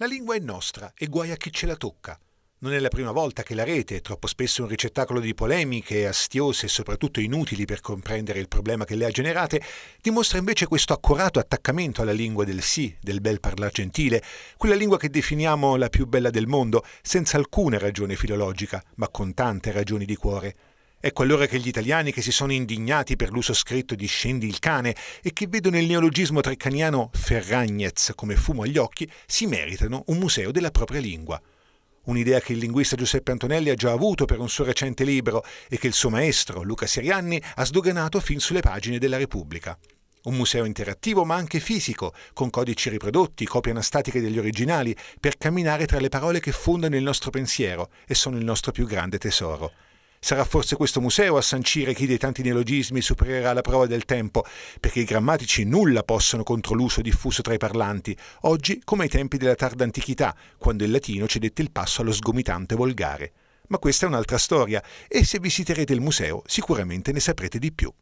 La lingua è nostra e guai a chi ce la tocca. Non è la prima volta che la rete, troppo spesso un ricettacolo di polemiche, astiose e soprattutto inutili per comprendere il problema che le ha generate, dimostra invece questo accurato attaccamento alla lingua del sì, del bel parlar gentile, quella lingua che definiamo la più bella del mondo, senza alcuna ragione filologica, ma con tante ragioni di cuore. Ecco allora che gli italiani che si sono indignati per l'uso scritto di scendi il cane e che vedono il neologismo treccaniano ferragnez come fumo agli occhi, si meritano un museo della propria lingua. Un'idea che il linguista Giuseppe Antonelli ha già avuto per un suo recente libro e che il suo maestro, Luca Serianni, ha sdoganato fin sulle pagine della Repubblica. Un museo interattivo ma anche fisico, con codici riprodotti, copie anastatiche degli originali, per camminare tra le parole che fondano il nostro pensiero e sono il nostro più grande tesoro. Sarà forse questo museo a sancire chi dei tanti neologismi supererà la prova del tempo, perché i grammatici nulla possono contro l'uso diffuso tra i parlanti, oggi come ai tempi della tarda antichità, quando il latino cedette il passo allo sgomitante volgare. Ma questa è un'altra storia e se visiterete il museo sicuramente ne saprete di più.